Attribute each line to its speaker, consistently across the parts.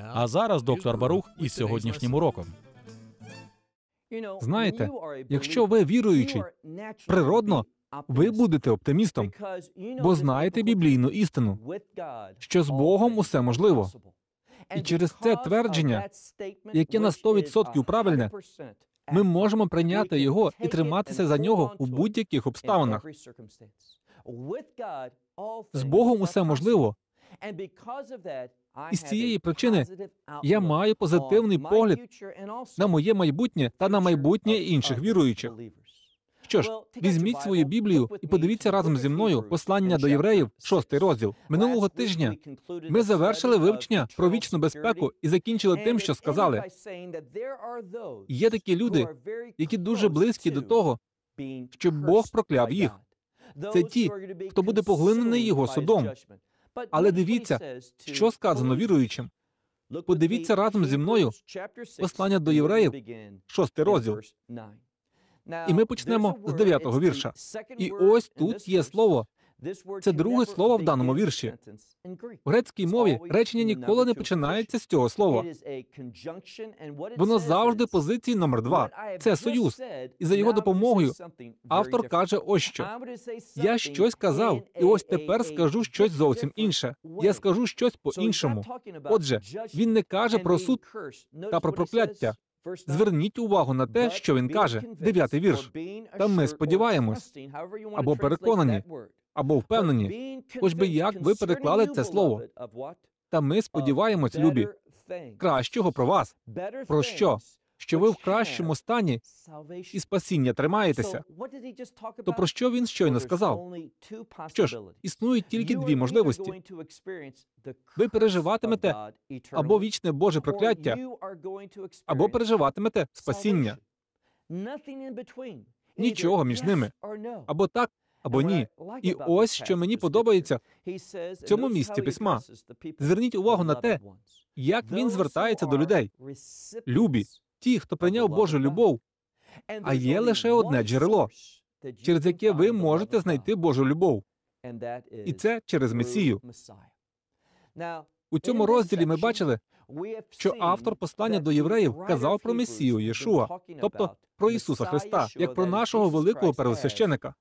Speaker 1: А зараз доктор Барух із сьогоднішнім уроком.
Speaker 2: Знаєте, якщо ви віруючий,
Speaker 1: природно ви будете оптимістом, бо знаєте біблійну істину,
Speaker 3: що з Богом усе можливо. І через це твердження, яке на 100% правильне, ми можемо прийняти його і триматися за нього у будь-яких обставинах. З Богом усе можливо,
Speaker 2: і з цієї причини я маю позитивний погляд
Speaker 3: на моє майбутнє та на майбутнє інших віруючих. Що ж, візьміть свою Біблію і подивіться разом зі мною послання до євреїв, шостий розділ минулого тижня. Ми завершили вивчення про вічну безпеку і закінчили тим, що сказали. є такі люди, які дуже близькі до того, щоб Бог прокляв їх. Це ті, хто буде поглинений його судом. Але дивіться, що сказано віруючим. Подивіться разом зі мною послання до євреїв, шостий розділ.
Speaker 2: І ми почнемо з дев'ятого вірша. І ось тут є слово це друге
Speaker 3: слово в даному вірші. У грецькій мові речення ніколи не починається з цього слова. Воно завжди позиції номер два. Це союз. І за його допомогою автор каже: ось що я щось казав, і ось тепер скажу щось зовсім інше. Я скажу щось по іншому. Отже, він не каже про суд та про прокляття. Зверніть увагу на те, що він каже, дев'ятий вірш. Та ми сподіваємось або переконані або впевнені, хоч би як ви переклали це слово. Та ми сподіваємось, любі кращого про вас. Про що? Що ви в кращому стані і спасіння тримаєтеся?
Speaker 2: То про що він щойно сказав? Що ж
Speaker 3: існують тільки дві можливості. Ви переживатимете або вічне Боже прокляття, або переживатимете спасіння. Нічого між ними або так, або ні. І ось що мені подобається в цьому місці письма. Зверніть увагу на те, як він звертається до людей. Любі, ті, хто прийняв Божу любов, а є лише одне джерело, через яке ви можете знайти Божу любов, і це через Месію. У цьому розділі ми бачили, що автор послання до євреїв казав про Месію Єшуа, тобто про Ісуса Христа, як про нашого великого первосвященика.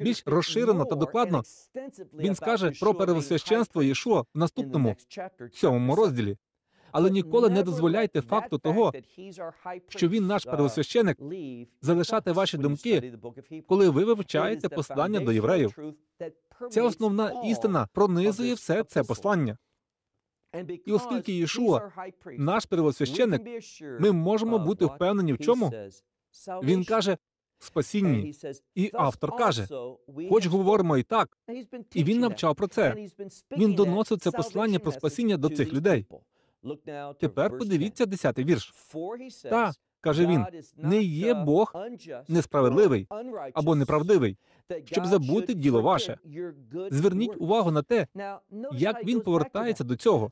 Speaker 2: Більш розширено та докладно він скаже про первосвященство
Speaker 3: Єшуа в наступному цьому розділі. Але ніколи не дозволяйте факту того, що він наш первосвященик, залишати ваші думки, коли ви вивчаєте послання до євреїв. Ця основна істина пронизує все це послання.
Speaker 2: І оскільки Ішуа наш первосвященник, ми можемо бути впевнені в чому. Він каже
Speaker 3: спасінні, і автор каже, хоч говоримо і так, і він навчав
Speaker 2: про це. Він доносив це послання про спасіння до цих людей. Тепер
Speaker 3: подивіться 10-й вірш.
Speaker 2: Та каже він: не є Бог несправедливий
Speaker 3: або неправдивий, щоб забути діло ваше. Зверніть увагу на те, як він повертається до цього.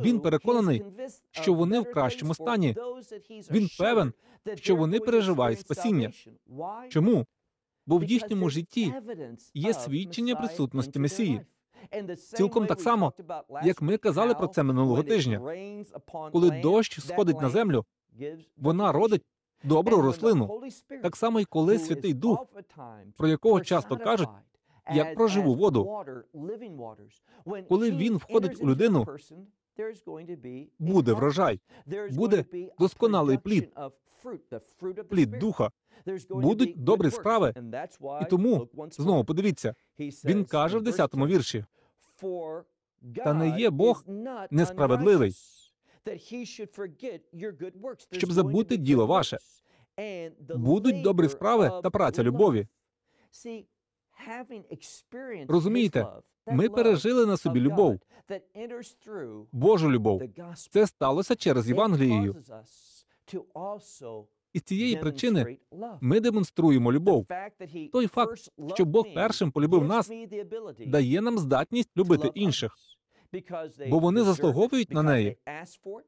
Speaker 3: Він переконаний, що вони в кращому стані. Він певен, що вони переживають спасіння. Чому? Бо в їхньому житті є свідчення присутності Месії.
Speaker 2: Цілком так само, як ми казали про це минулого тижня. Коли дощ сходить на землю,
Speaker 3: вона родить добру рослину, так само, і коли Святий Дух, про якого часто кажуть, як про живу воду,
Speaker 2: коли він входить у людину, буде врожай, буде досконалий плід, плід духа, будуть добрі справи. І тому
Speaker 3: знову подивіться, він каже в 10-му вірші: та не є Бог несправедливий щоб забути діло ваше. Будуть добрі справи та праця любові.
Speaker 2: Розумієте, ми пережили на собі любов, Божу любов. Це
Speaker 3: сталося через Євангелію. І з цієї причини ми демонструємо любов.
Speaker 2: Той факт, що Бог першим полюбив нас, дає
Speaker 3: нам здатність любити інших бо вони заслуговують на неї,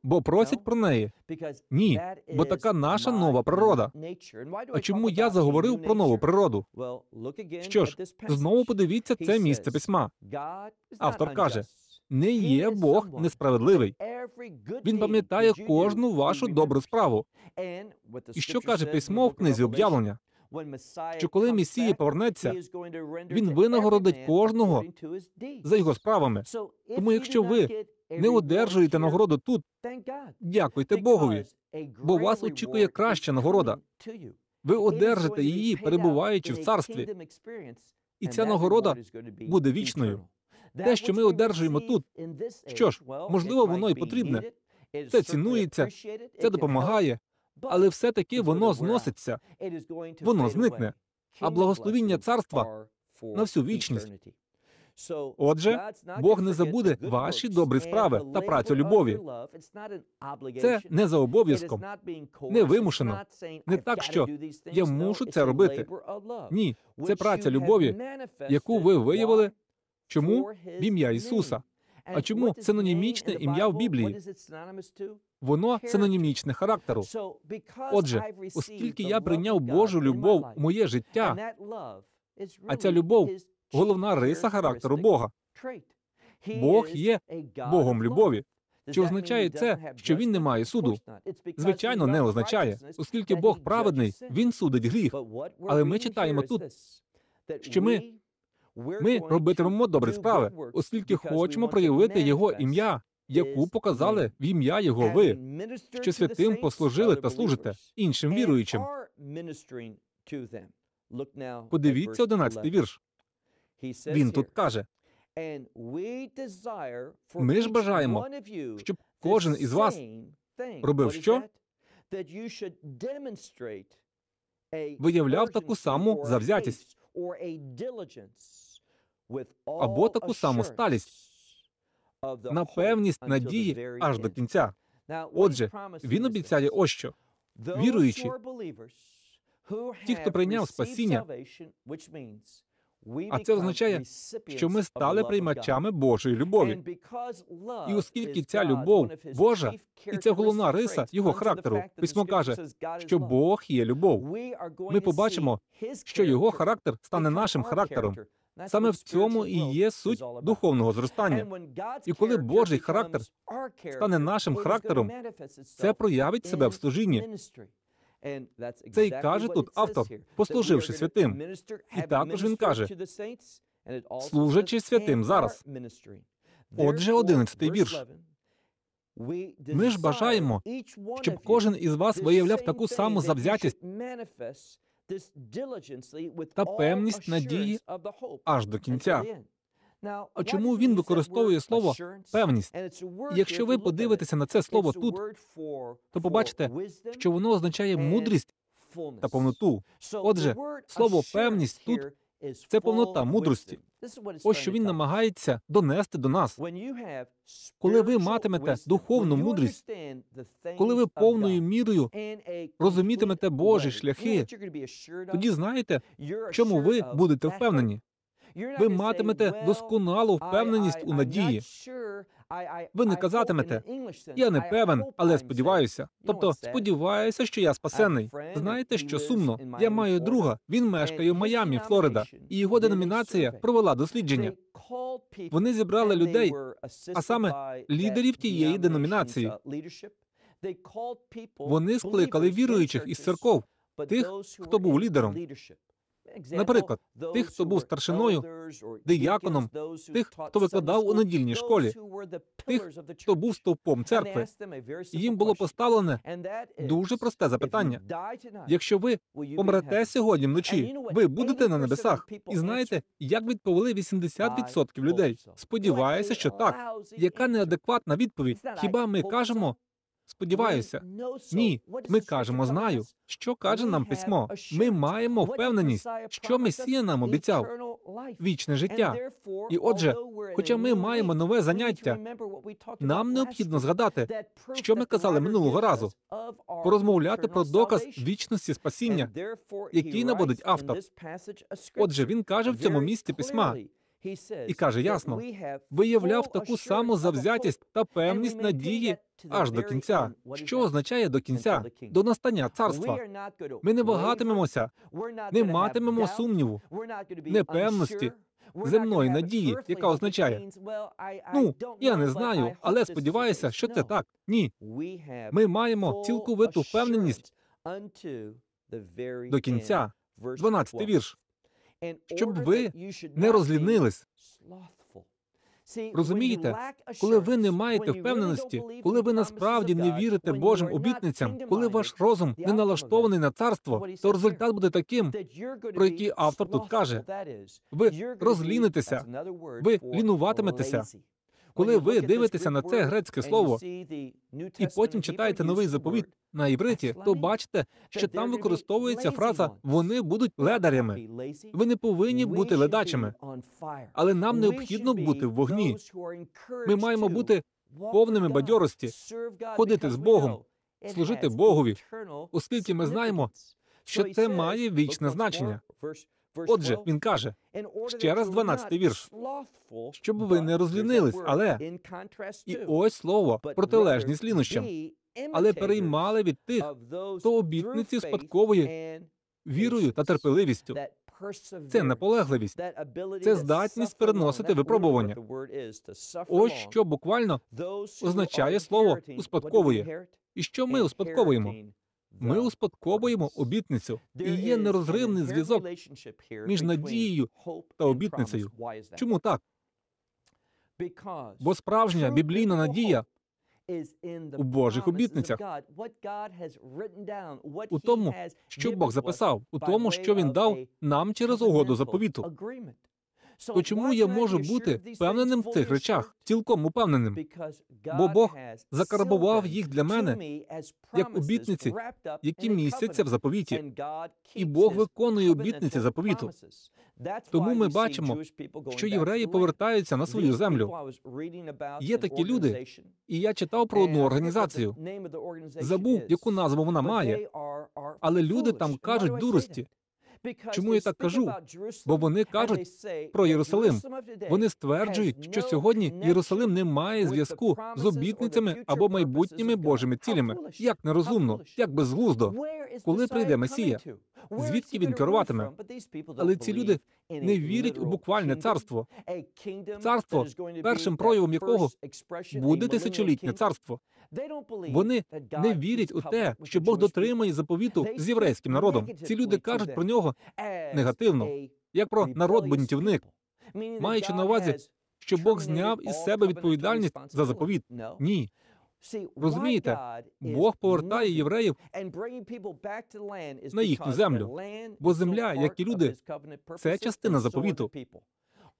Speaker 3: бо просять про неї. Ні, бо така наша нова природа. А чому я заговорив про нову природу? Що ж, знову подивіться це місце письма. Автор каже. Не є Бог несправедливий. Він пам'ятає кожну вашу добру справу. І що каже письмо в книзі об'явлення? що коли Месія повернеться, він винагородить кожного
Speaker 2: за його справами. Тому, якщо ви не одержуєте
Speaker 3: нагороду тут, дякуйте Богові, бо вас очікує краща нагорода. Ви одержите її, перебуваючи в царстві.
Speaker 2: І ця нагорода буде
Speaker 3: вічною. Те, що ми одержуємо тут, що ж можливо, воно й потрібне. Це цінується, це допомагає, але все-таки воно зноситься, воно зникне, а благословіння царства на всю вічність.
Speaker 2: Отже, Бог не забуде ваші добрі справи та працю любові.
Speaker 3: Це не за обов'язком, не вимушено. Не так, що я мушу це робити. Ні, це праця любові, яку ви виявили. Чому в ім'я Ісуса? А чому синонімічне ім'я в Біблії? Воно синонімічне характеру.
Speaker 2: Отже, оскільки я прийняв Божу любов у моє життя, а ця любов
Speaker 3: головна риса характеру Бога. Бог є Богом любові. Чи означає це, що він не має суду? Звичайно, не означає, оскільки Бог праведний, він судить гріх. Але ми читаємо тут, що ми, ми робитимемо добрі справи, оскільки хочемо проявити його ім'я яку показали в ім'я Його ви,
Speaker 2: що святим послужили та служите іншим віруючим. Подивіться одинадцятий вірш. Він тут каже: ми ж бажаємо, щоб кожен із вас робив що?
Speaker 3: Виявляв таку саму завзятість
Speaker 2: або таку саму сталість на певність надії аж до кінця. Отже, він
Speaker 3: обіцяє ось що віруючи
Speaker 2: ті, хто прийняв спасіння, а це означає, що ми стали приймачами Божої любові.
Speaker 3: І оскільки ця любов Божа, і це головна риса його характеру, письмо каже, що Бог є любов. Ми побачимо, що його характер стане нашим характером. Саме в цьому і є суть духовного зростання. І коли Божий характер
Speaker 2: стане нашим характером, це проявить себе в служінні. Це і каже тут автор, послуживши святим. І також він каже служачи
Speaker 3: святим зараз. Отже, одинадцятий вірш. Ми ж бажаємо, щоб кожен із вас виявляв таку саму завзятість та певність надії аж до кінця.
Speaker 2: А чому він використовує слово певність? якщо ви подивитеся на це слово тут,
Speaker 3: то побачите, що воно означає мудрість та повноту. Отже, слово певність тут це повнота мудрості. Ось що він намагається донести до нас. Коли ви матимете духовну мудрість, коли ви повною мірою розумітимете Божі шляхи, тоді знаєте, в чому ви будете впевнені. Ви матимете досконалу впевненість у надії. Ви не казатимете я не певен, але сподіваюся. Тобто, сподіваюся, що я спасенний. Знаєте, що сумно? Я маю друга. Він мешкає в Майамі, Флорида, і його деномінація провела дослідження.
Speaker 2: Вони зібрали людей, а саме лідерів тієї деномінації. Uh, Вони скликали
Speaker 3: віруючих із церков, тих, хто був лідером.
Speaker 2: Наприклад, тих, хто був старшиною, дияконом, тих, хто викладав у недільній школі, тих,
Speaker 3: хто був стовпом церкви. Їм було поставлене дуже просте запитання. Якщо ви помрете сьогодні вночі, ви будете на небесах. І знаєте, як відповіли 80% людей? Сподіваюся, що так. Яка неадекватна відповідь? Хіба ми кажемо, Сподіваюся, ні, ми кажемо, знаю, що каже нам письмо. Ми маємо впевненість, що Месія нам обіцяв вічне життя. І отже, хоча ми маємо нове заняття, нам необхідно згадати, що ми казали минулого разу, порозмовляти про доказ вічності спасіння, який наводить автор.
Speaker 2: Отже, він каже в цьому місці письма і каже ясно,
Speaker 3: виявляв таку саму завзятість та певність надії аж до кінця, що означає до кінця, до настання царства. Ми не вагатимемося, не матимемо сумніву, непевності. Земної надії, яка означає ну, я не знаю, але сподіваюся, що це так. Ні, ми маємо цілковиту впевненість
Speaker 2: до кінця. 12 вірш щоб ви не розлінились.
Speaker 3: Розумієте, коли ви не маєте впевненості, коли ви насправді не вірите Божим обітницям, коли ваш розум не налаштований на царство, то результат буде таким,
Speaker 2: про який автор тут каже: ви
Speaker 3: розлінитеся, ви лінуватиметеся. Коли ви дивитеся на це грецьке слово і потім читаєте новий заповіт на івриті, то бачите, що там використовується фраза вони будуть ледарями. Ви не повинні бути ледачами,
Speaker 2: але нам необхідно бути в
Speaker 3: вогні. Ми маємо бути повними бадьорості, ходити з Богом, служити Богові, оскільки ми знаємо, що це має вічне значення. Отже, він каже ще раз 12-й вірш,
Speaker 2: щоб ви не розлінились, але і ось слово протилежність лінощам, але переймали
Speaker 3: від тих, хто обітниці спадковує вірою та терпеливістю.
Speaker 2: Це наполегливість, це здатність переносити випробування. Ось що
Speaker 3: буквально означає слово успадковує, і що ми успадковуємо. Ми успадковуємо обітницю, і є нерозривний зв'язок між надією та обітницею. Чому так? Бо справжня біблійна надія
Speaker 2: у Божих обітницях у тому, що Бог записав,
Speaker 3: у тому, що він дав нам через угоду заповіту.
Speaker 2: То чому я можу бути впевненим в цих речах,
Speaker 3: цілком упевненим?
Speaker 2: Бо Бог закарбував їх для мене як обітниці, які
Speaker 3: містяться в заповіті. І Бог виконує обітниці заповіту. Тому ми бачимо, що євреї повертаються на свою землю.
Speaker 2: Є такі люди,
Speaker 3: і я читав про одну організацію.
Speaker 2: забув, яку назву вона має, але люди там кажуть дурості.
Speaker 3: Чому я так кажу? Бо вони кажуть про Єрусалим. Вони стверджують, що сьогодні Єрусалим не має зв'язку з обітницями або майбутніми Божими цілями. Як нерозумно, як безглуздо. Коли прийде Месія? Звідки він керуватиме?
Speaker 2: Але ці люди не вірять
Speaker 3: у буквальне царство.
Speaker 2: Царство, першим проявом якого буде тисячолітнє царство. Вони не вірять у те,
Speaker 3: що Бог дотримує заповіту з єврейським народом. Ці люди кажуть про нього негативно, як про народ-бунтівник, маючи на увазі, що Бог зняв із себе відповідальність за заповіт. Ні.
Speaker 2: Розумієте, Бог повертає євреїв на їхню землю, бо
Speaker 3: земля, як і люди, це частина заповіту.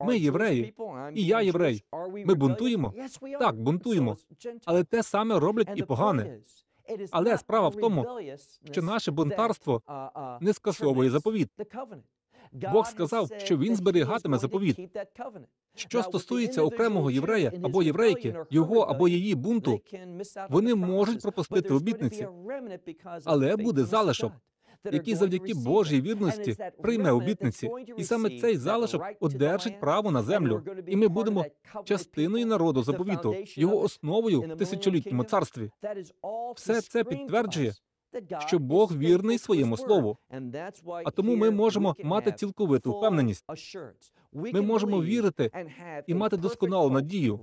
Speaker 3: Ми євреї, і я єврей. Ми бунтуємо? Так, бунтуємо, але те саме роблять і погане. Але справа в тому, що наше бунтарство uh, uh, не скасовує заповіт. Бог сказав, що він зберігатиме заповіт. Що стосується окремого єврея або єврейки, його або її бунту, вони можуть пропустити обітниці, але буде залишок, які завдяки Божій вірності прийме обітниці, і саме цей залишок одержить право на землю. І ми будемо частиною народу заповіту, його основою в тисячолітньому царстві. Все це підтверджує. Що Бог вірний своєму слову, а тому ми можемо мати цілковиту впевненість.
Speaker 2: Ми можемо вірити і мати досконалу
Speaker 3: надію,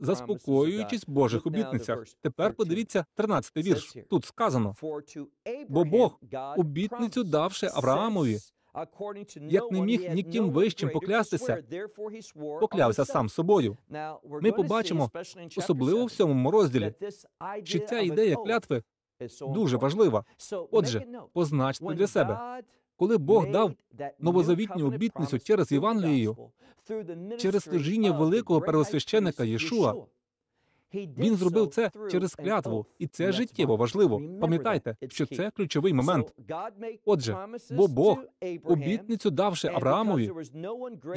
Speaker 3: заспокоюючись в Божих обітницях. Тепер подивіться 13 вірш. Тут сказано
Speaker 2: бо Бог обітницю
Speaker 3: давши Авраамові,
Speaker 2: як не міг ніким вищим поклястися, поклявся сам собою. Ми побачимо особливо
Speaker 3: в сьомому розділі,
Speaker 2: що ця ідея
Speaker 3: клятви дуже важлива. Отже, позначте для себе, коли Бог дав новозавітню обітницю через Євангелію,
Speaker 2: через служіння
Speaker 3: великого первосвященика Єшуа, він зробив це через клятву, і це життєво важливо. Пам'ятайте, що це ключовий момент. Отже, бо Бог обітницю давши Авраамові,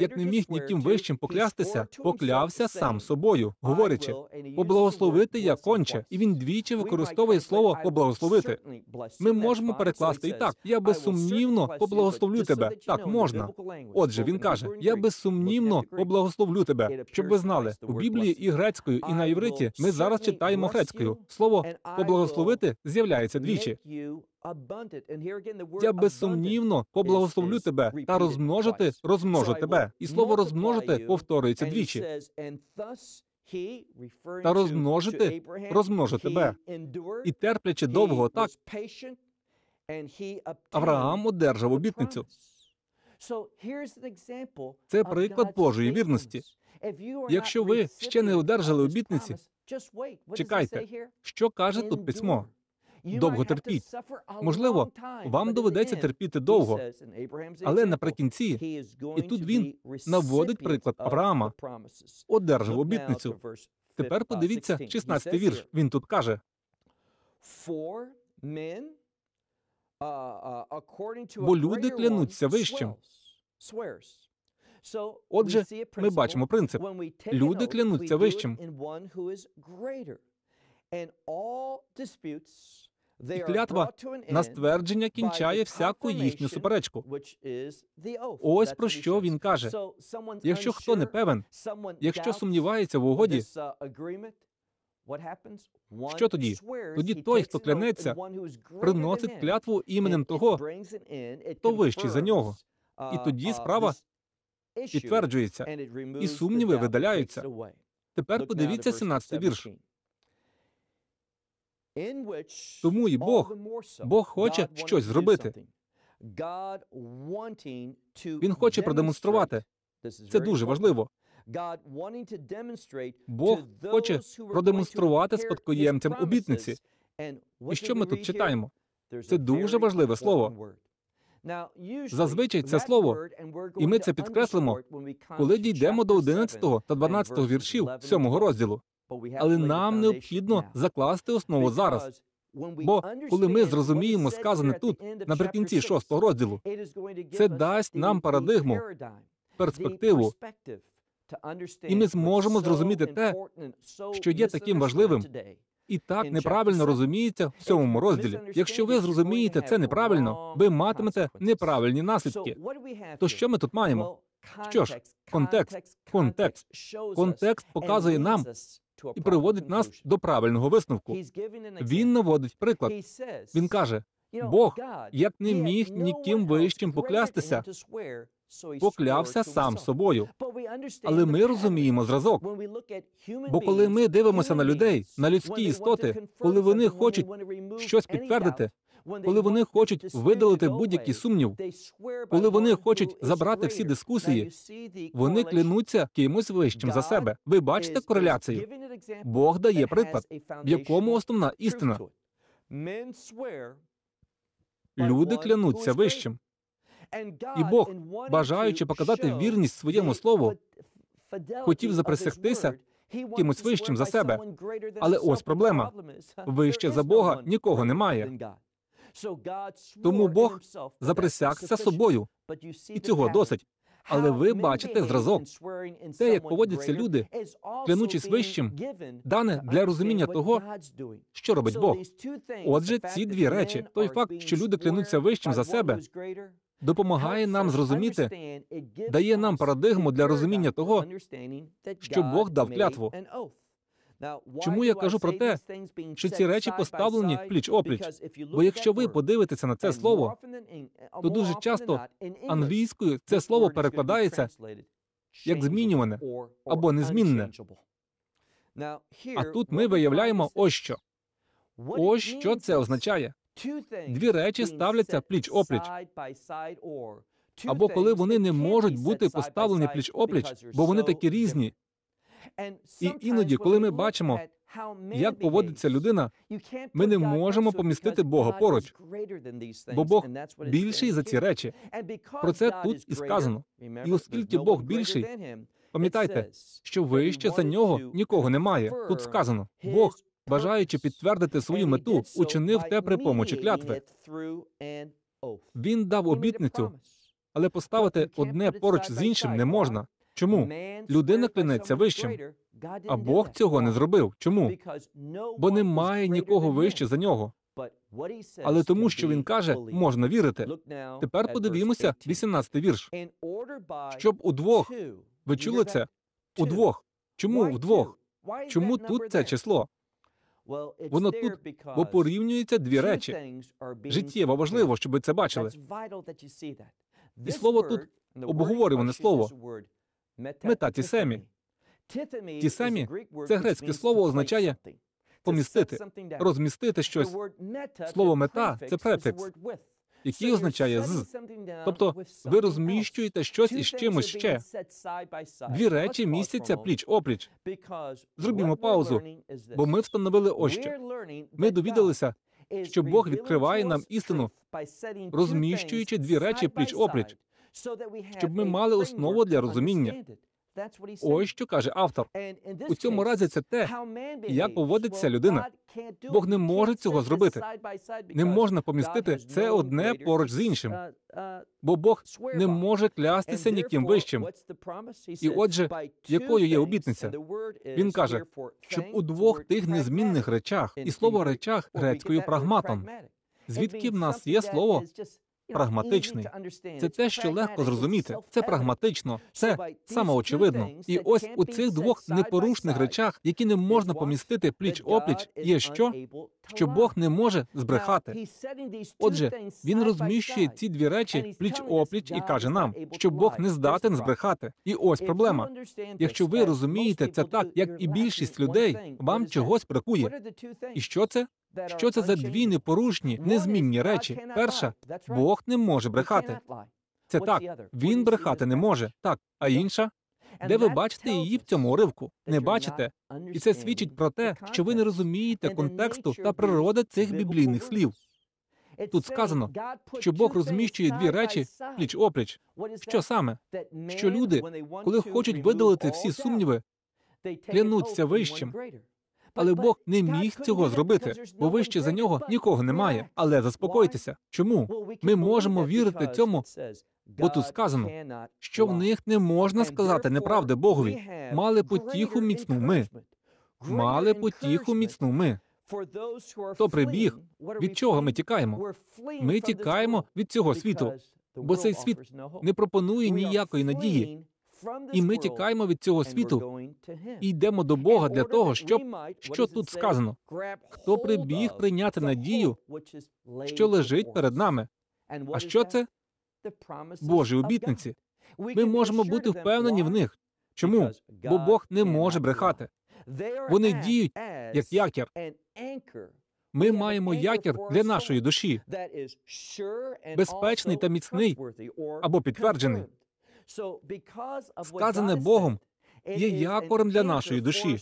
Speaker 3: як не міг ніким вищим поклястися, поклявся сам собою, говорячи, поблагословити я конче, і він двічі використовує слово поблагословити. Ми можемо перекласти і так. Я безсумнівно поблагословлю тебе. Так можна. Отже, він каже: я безсумнівно поблагословлю тебе, щоб ви знали у Біблії і грецькою, і на євриті світі ми зараз читаємо грецькою. Слово поблагословити з'являється двічі. Я безсумнівно поблагословлю тебе та розмножити, розмножу тебе. І слово розмножити повторюється двічі.
Speaker 2: Та розмножити, розмножу тебе. І
Speaker 3: терплячи довго, так Авраам одержав обітницю. Це приклад Божої вірності. Якщо ви ще не одержали обітниці,
Speaker 2: Чекайте, що каже тут письмо?
Speaker 3: Довго терпіть. Можливо, вам доведеться терпіти довго, але наприкінці, і тут він наводить приклад Авраама, одержав обітницю. Тепер uh, подивіться 16-й вірш. Він тут каже:
Speaker 2: uh, uh, бо люди клянуться вищим. Отже, ми бачимо принцип. Люди клянуться вищим.
Speaker 3: І клятва на ствердження кінчає всяку їхню суперечку.
Speaker 2: Ось про що він каже. Якщо хто не певен, якщо
Speaker 3: сумнівається в угоді,
Speaker 2: uh, що тоді? Тоді той, хто клянеться, приносить клятву іменем того, хто вищий за нього.
Speaker 3: І uh, тоді uh, справа
Speaker 2: підтверджується, і сумніви видаляються. Тепер подивіться 17 вірш. Тому і Бог, Бог хоче щось зробити. Він хоче продемонструвати.
Speaker 3: Це дуже важливо.
Speaker 2: Бог хоче продемонструвати спадкоємцям обітниці.
Speaker 3: І що ми тут читаємо? Це дуже важливе слово.
Speaker 2: Зазвичай це слово і ми це підкреслимо, коли
Speaker 3: дійдемо до 11 та 12 віршів 7 розділу. Але нам необхідно закласти основу зараз. Бо коли ми зрозуміємо сказане тут наприкінці шостого розділу, це дасть нам парадигму, перспективу
Speaker 2: і ми зможемо зрозуміти те, що є таким важливим
Speaker 3: і так неправильно розуміється в цьому розділі. Якщо ви зрозумієте це неправильно, ви матимете неправильні наслідки.
Speaker 2: То що ми тут маємо? Що ж, контекст, контекст, контекст показує нам і приводить
Speaker 3: нас до правильного висновку. Він наводить приклад. Він каже: Бог як не міг ніким вищим поклястися,
Speaker 2: поклявся
Speaker 3: сам собою. Але ми розуміємо зразок. Бо коли ми дивимося на людей, на людські істоти, коли вони хочуть щось підтвердити, коли вони хочуть видалити будь-який сумнів, коли вони хочуть забрати всі дискусії, вони клянуться кимось вищим за себе. Ви бачите кореляцію? Бог дає приклад, в якому основна істина. Люди клянуться вищим. І Бог, бажаючи показати вірність своєму слову, хотів заприсягтися кимось вищим за себе. Але ось проблема вище за Бога нікого немає.
Speaker 2: Тому Бог заприсягся собою, і цього досить.
Speaker 3: Але ви бачите зразок,
Speaker 2: те, як поводяться люди, клянучись вищим,
Speaker 3: дане для розуміння того, що робить Бог. Отже, ці дві речі: той факт, що люди клянуться вищим за себе, допомагає нам зрозуміти, дає нам парадигму для розуміння того, що Бог дав клятву. Чому я кажу про те, що ці речі поставлені пліч опліч? Бо якщо ви подивитеся на це слово, то дуже часто англійською це слово перекладається як змінюване або незмінне. А тут ми виявляємо ось що. Ось що це означає. Дві речі ставляться пліч опліч або коли вони не можуть бути поставлені пліч опліч, бо вони такі різні.
Speaker 2: І іноді, коли ми бачимо, як поводиться
Speaker 3: людина, ми не можемо помістити Бога поруч, бо Бог більший за ці речі. Про це тут і сказано. І оскільки Бог більший, пам'ятайте, що вище за нього нікого немає. Тут сказано Бог бажаючи підтвердити свою мету, учинив те при помочі клятви. Він дав обітницю, але поставити одне поруч з іншим не можна. Чому людина клянеться вищим? А Бог цього не зробив. Чому? Бо немає нікого вище за нього. Але тому, що він каже, можна вірити. Тепер подивімося, 18-й вірш.
Speaker 2: Щоб удвох ви чули це
Speaker 3: удвох. Чому вдвох? Чому тут це число? Воно тут, бо порівнюються дві речі. Життєво важливо, щоб ви це бачили. І слово тут обговорюване слово мета ті самі.
Speaker 2: Ті самі це грецьке слово означає
Speaker 3: помістити, розмістити щось. Слово мета це префікс який означає з. Тобто ви розміщуєте щось із чимось ще.
Speaker 2: Дві речі містяться пліч
Speaker 3: опліч. Зробімо паузу, бо ми встановили ось що. Ми довідалися, що Бог відкриває нам істину,
Speaker 2: розміщуючи дві речі пліч опліч, щоб ми мали основу для розуміння. Ось що каже автор. У цьому разі це те, як поводиться людина. Бог не може цього зробити. Не можна помістити це одне
Speaker 3: поруч з іншим. Uh, uh, Бо Бог не може клястися ніким вищим.
Speaker 2: І отже, якою є обітниця? Він каже, щоб
Speaker 3: у двох тих незмінних речах і слово речах грецькою прагматом. Звідки в нас є слово Прагматичний це те, що легко зрозуміти. Це прагматично, це самоочевидно. І ось у цих двох непорушних речах, які не можна помістити пліч опліч, є що що Бог не може збрехати.
Speaker 2: Отже, він
Speaker 3: розміщує ці дві речі пліч опліч і каже нам, що Бог не здатен збрехати. І ось проблема. Якщо ви розумієте це так, як і більшість людей, вам чогось бракує. І що це? Що це за дві непорушні, незмінні речі? Перша Бог не може брехати. Це так, він брехати не може. Так, а інша де ви бачите її в цьому уривку. Не бачите, і це свідчить про те, що ви не розумієте контексту та природи цих біблійних слів. Тут сказано, що Бог розміщує дві речі пліч опліч. Що саме? Що люди, коли хочуть видалити всі сумніви,
Speaker 2: клянуться вищим. Але Бог не міг цього зробити, бо
Speaker 3: вище за нього нікого немає. Але заспокойтеся, чому ми можемо вірити цьому, бо тут сказано, що в них не можна сказати неправди Богові. Мали потіху міцну ми. Мали потіху міцну ми.
Speaker 2: Хто прибіг, від чого ми тікаємо? Ми тікаємо від цього світу, бо цей світ не
Speaker 3: пропонує ніякої надії. І ми тікаємо від цього світу і йдемо до Бога для того, щоб що тут сказано. Хто прибіг прийняти надію, що лежить перед нами? А що це?
Speaker 2: Божі обітниці. Ми можемо бути впевнені
Speaker 3: в них. Чому? Бо Бог не може брехати. Вони діють як якір. Ми маємо
Speaker 2: якір для нашої душі, безпечний та міцний
Speaker 1: або підтверджений.
Speaker 2: Сказане Богом
Speaker 1: є якорем для
Speaker 2: нашої душі.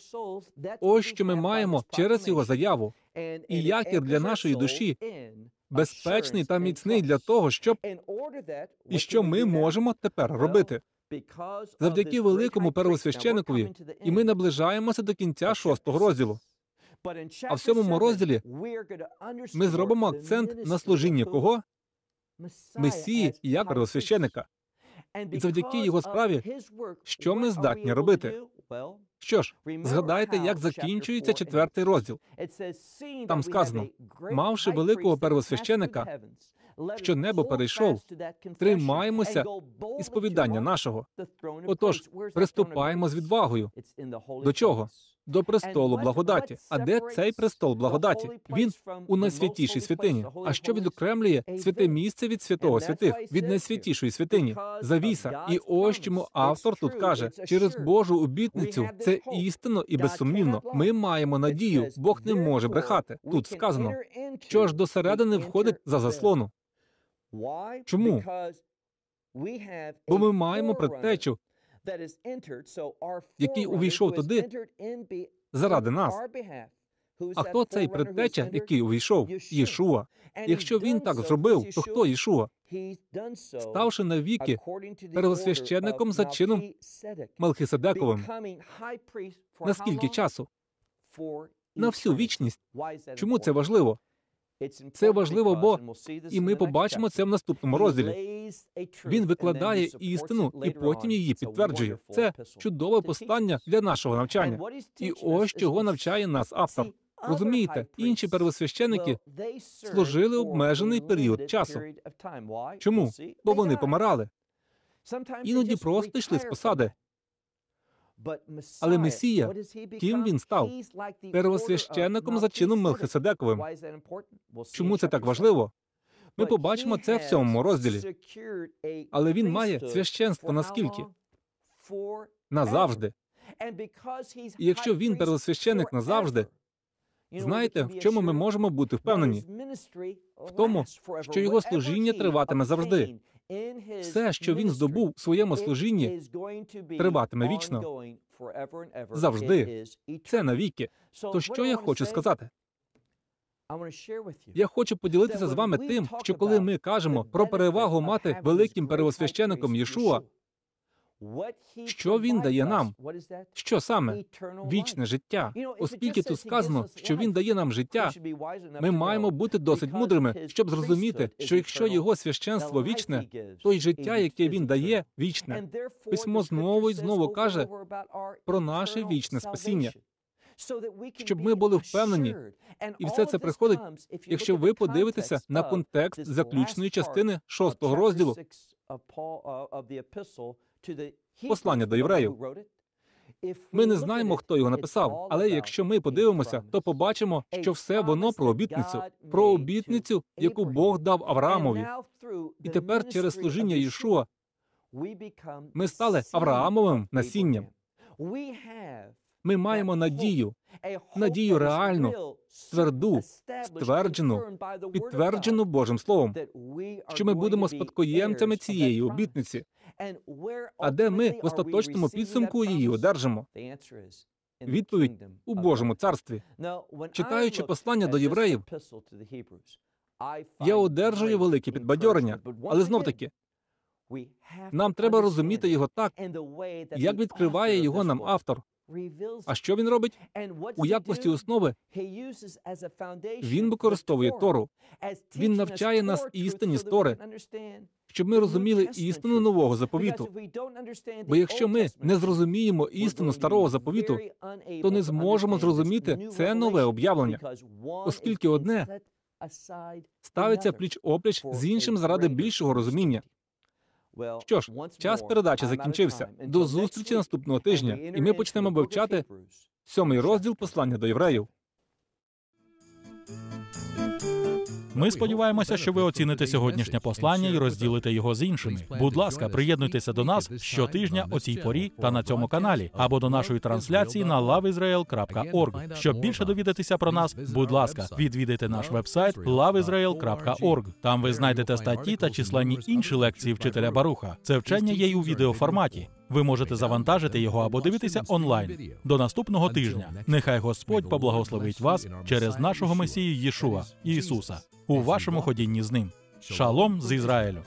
Speaker 3: Ось що ми маємо через його заяву. І якір для нашої душі безпечний та міцний для того, щоб і що ми можемо тепер робити.
Speaker 2: Завдяки великому первосвященикові, і ми
Speaker 3: наближаємося до кінця шостого розділу.
Speaker 2: А в сьомому розділі
Speaker 3: ми зробимо акцент на служіння кого месії як первосвященика.
Speaker 2: і завдяки його справі, що ми здатні робити.
Speaker 3: Що ж, згадайте, як закінчується четвертий розділ.
Speaker 2: Там сказано, мавши великого первосвященика, що небо перейшов, тримаємося
Speaker 3: і сповідання нашого. Отож, приступаємо з відвагою. До чого? до престолу благодаті. А де цей престол благодаті? Він у найсвятішій святині. А що відокремлює святе місце від святого святих від найсвятішої святині? Завіса, і ось чому автор тут каже: через Божу обітницю це істинно і безсумнівно. Ми маємо надію, Бог не може брехати. Тут сказано, що ж до середини входить за заслону.
Speaker 2: Чому? Бо ми маємо предтечу який увійшов туди заради нас. А хто цей предтеча, який увійшов?
Speaker 3: Єшуа. Якщо він так зробив, то хто Єшуа?
Speaker 2: Ставши навіки первосвященником за чином Мелхиседековим.
Speaker 3: Наскільки часу? На всю вічність. Чому це важливо?
Speaker 2: Це важливо, бо і ми побачимо це в наступному розділі. Він викладає істину і потім її підтверджує.
Speaker 3: Це чудове послання для нашого навчання. І ось чого навчає нас автор. Розумієте, інші первосвященики служили обмежений період часу. Чому? Бо вони помирали.
Speaker 2: Іноді просто йшли з посади. Але Месія, ким він став первосвященником за чином Мелхиседековим.
Speaker 3: Чому це так важливо? Ми побачимо це в цьому розділі.
Speaker 2: Але він має священство наскільки?
Speaker 3: Назавжди. І якщо він первосвященик назавжди,
Speaker 2: знаєте, в чому ми
Speaker 3: можемо бути впевнені?
Speaker 2: В тому, що його служіння триватиме завжди.
Speaker 3: Все, що він здобув у своєму служінні, триватиме вічно
Speaker 2: завжди.
Speaker 3: Це навіки. То що я хочу сказати? Я хочу поділитися з вами тим, що коли ми кажемо про перевагу мати великим первосвященником Єшуа, що він дає нам? Що саме вічне життя? Оскільки тут сказано, що він дає нам життя, ми маємо бути досить мудрими, щоб зрозуміти, що якщо його священство вічне, то й життя, яке він дає, вічне. Письмо знову і знову каже про наше вічне спасіння. Щоб ми були впевнені, і все це приходить, якщо ви подивитеся на контекст заключної частини шостого розділу
Speaker 2: послання до євреїв. Ми не знаємо,
Speaker 3: хто його написав, але якщо ми подивимося, то побачимо, що все воно про обітницю, про обітницю, яку Бог дав Авраамові. І тепер через служіння Ішуа, ми стали Авраамовим насінням. Ми маємо надію,
Speaker 2: надію реальну,
Speaker 3: тверду, стверджену, підтверджену Божим Словом, що ми будемо спадкоємцями цієї обітниці.
Speaker 2: А де ми в остаточному підсумку її одержимо?
Speaker 3: Відповідь у Божому царстві. Читаючи послання до євреїв, я одержую велике підбадьорення, але знов таки.
Speaker 2: Нам треба розуміти його так, як відкриває
Speaker 3: його нам автор. А що він робить?
Speaker 2: У якості основи він
Speaker 3: використовує Тору. Він навчає нас істині з Тори, щоб ми розуміли істину нового заповіту. Бо якщо ми не зрозуміємо істину старого заповіту, то не зможемо зрозуміти це нове об'явлення, оскільки одне ставиться пліч опліч з іншим заради більшого розуміння. Що ж, час передачі закінчився. До зустрічі наступного тижня, і ми почнемо вивчати
Speaker 1: сьомий розділ послання до євреїв. Ми сподіваємося, що ви оціните сьогоднішнє послання і розділите його з іншими. Будь ласка, приєднуйтеся до нас щотижня о цій порі та на цьому каналі або до нашої трансляції на loveisrael.org. Щоб більше довідатися про нас, будь ласка, відвідайте наш вебсайт loveisrael.org. Там ви знайдете статті та численні інші лекції вчителя Баруха. Це вчення є й у відеоформаті. Ви можете завантажити його або дивитися онлайн до наступного тижня. Нехай Господь поблагословить вас через нашого месію Єшуа Ісуса у вашому ходінні з ним. Шалом з Ізраїлю.